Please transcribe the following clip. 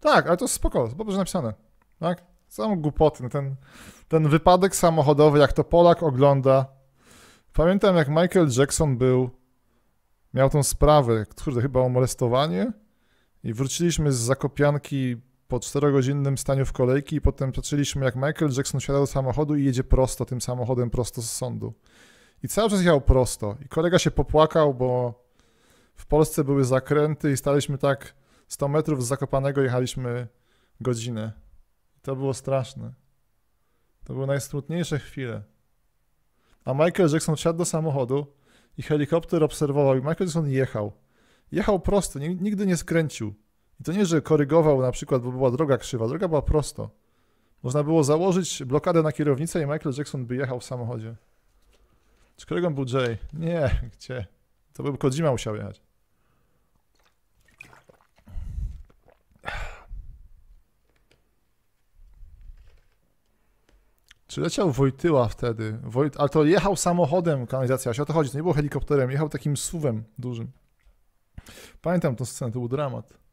Tak, ale to jest spoko, dobrze napisane. Tak? Samo głupoty. Ten, ten wypadek samochodowy, jak to Polak ogląda. Pamiętam, jak Michael Jackson był, miał tą sprawę, kurde, chyba o molestowanie i wróciliśmy z Zakopianki po czterogodzinnym staniu w kolejki i potem patrzyliśmy, jak Michael Jackson siada do samochodu i jedzie prosto tym samochodem, prosto z sądu. I cały czas jechał prosto. I kolega się popłakał, bo w Polsce były zakręty i staliśmy tak 100 metrów z Zakopanego jechaliśmy godzinę. To było straszne. To były najsmutniejsze chwile. A Michael Jackson wsiadł do samochodu i helikopter obserwował. I Michael Jackson jechał. Jechał prosto, nigdy nie skręcił. I to nie, że korygował na przykład, bo była droga krzywa. Droga była prosto. Można było założyć blokadę na kierownicę i Michael Jackson by jechał w samochodzie. Czy kolegą był Jay? Nie, gdzie? To by Kodzima musiał jechać. Czy leciał Wojtyła wtedy? Wojt... Ale to jechał samochodem kanalizacja, o to chodzi, to nie było helikopterem, jechał takim suwem dużym. Pamiętam tę scenę, to był dramat.